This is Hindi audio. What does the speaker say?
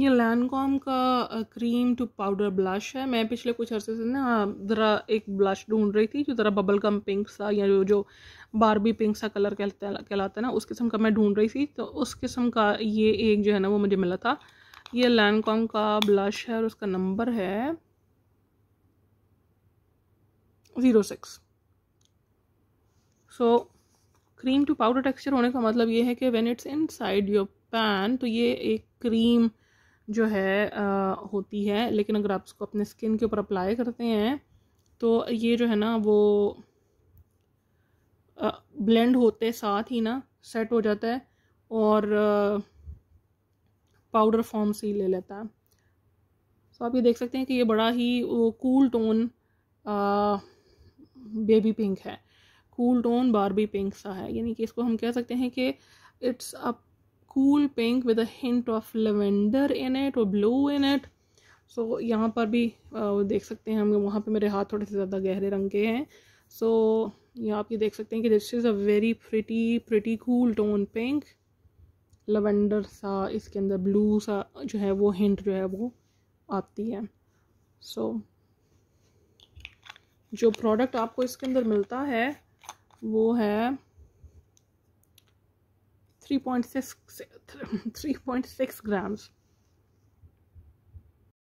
ये लैनकॉम का क्रीम टू पाउडर ब्लश है मैं पिछले कुछ अर्से से ना ज़रा एक ब्लश ढूंढ रही थी जो ज़रा बबल कम पिंक सा या जो जो बारबी पिंक सा कलर कहलाता कहलाता है ना उस किस्म का मैं ढूंढ रही थी तो उस किस्म का ये एक जो है ना वो मुझे मिला था ये लैनकॉम का ब्लश है और उसका नंबर है zero six so cream to powder texture होने का मतलब ये है कि when it's side your pan तो ये एक क्रीम जो है आ, होती है लेकिन अगर आप इसको अपने स्किन के ऊपर अप्लाई करते हैं तो ये जो है ना वो आ, ब्लेंड होते साथ ही ना सेट हो जाता है और आ, पाउडर फॉर्म से ही ले लेता है सो तो आप ये देख सकते हैं कि ये बड़ा ही वो कूल टोन बेबी पिंक है कूल टोन बारबी पिंक सा है यानी कि इसको हम कह सकते हैं कि it's a cool pink with a hint of lavender in it और ब्लू इन इट सो यहाँ पर भी आ, देख सकते हैं हम वहाँ पे मेरे हाथ थोड़े से ज़्यादा गहरे रंग के हैं सो so, यहाँ आप ये देख सकते हैं कि this is a very pretty pretty cool tone pink lavender सा इसके अंदर ब्लू सा जो है वो हिंट जो है वो आती है सो so, जो प्रोडक्ट आपको इसके अंदर मिलता है वो है 3.6 3.6 grams